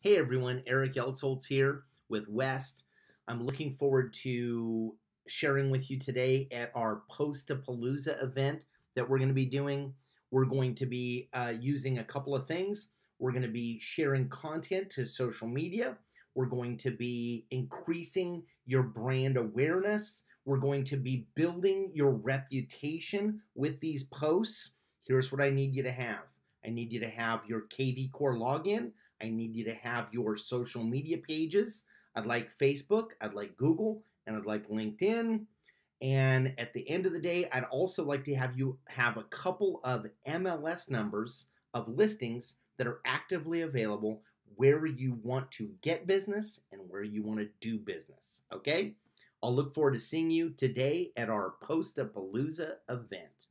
Hey everyone, Eric Yeltsolts here with West. I'm looking forward to sharing with you today at our Postapalooza event that we're going to be doing. We're going to be uh, using a couple of things. We're going to be sharing content to social media. We're going to be increasing your brand awareness. We're going to be building your reputation with these posts. Here's what I need you to have I need you to have your KV Core login. I need you to have your social media pages. I'd like Facebook, I'd like Google, and I'd like LinkedIn. And at the end of the day, I'd also like to have you have a couple of MLS numbers of listings that are actively available where you want to get business and where you want to do business. Okay? I'll look forward to seeing you today at our Postapalooza event.